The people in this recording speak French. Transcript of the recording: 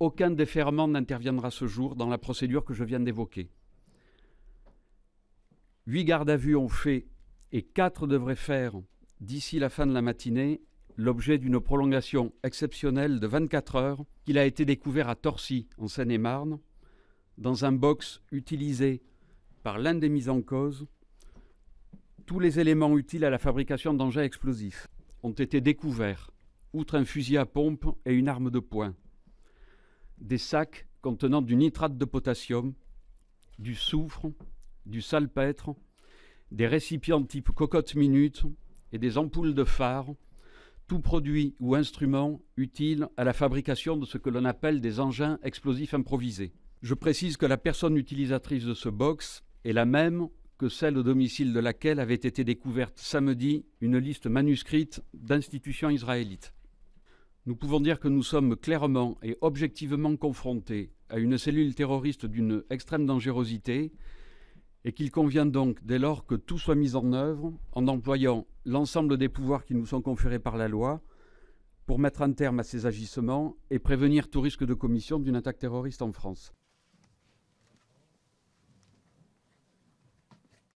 aucun déferment n'interviendra ce jour dans la procédure que je viens d'évoquer. Huit gardes à vue ont fait et quatre devraient faire d'ici la fin de la matinée l'objet d'une prolongation exceptionnelle de 24 heures qu'il a été découvert à Torcy, en Seine-et-Marne, dans un box utilisé par l'un des mises en cause. Tous les éléments utiles à la fabrication d'engins explosifs ont été découverts, outre un fusil à pompe et une arme de poing des sacs contenant du nitrate de potassium, du soufre, du salpêtre, des récipients type cocotte minute et des ampoules de phare, tout produit ou instrument utile à la fabrication de ce que l'on appelle des engins explosifs improvisés. Je précise que la personne utilisatrice de ce box est la même que celle au domicile de laquelle avait été découverte samedi une liste manuscrite d'institutions israélites. Nous pouvons dire que nous sommes clairement et objectivement confrontés à une cellule terroriste d'une extrême dangerosité et qu'il convient donc, dès lors que tout soit mis en œuvre, en employant l'ensemble des pouvoirs qui nous sont conférés par la loi, pour mettre un terme à ces agissements et prévenir tout risque de commission d'une attaque terroriste en France.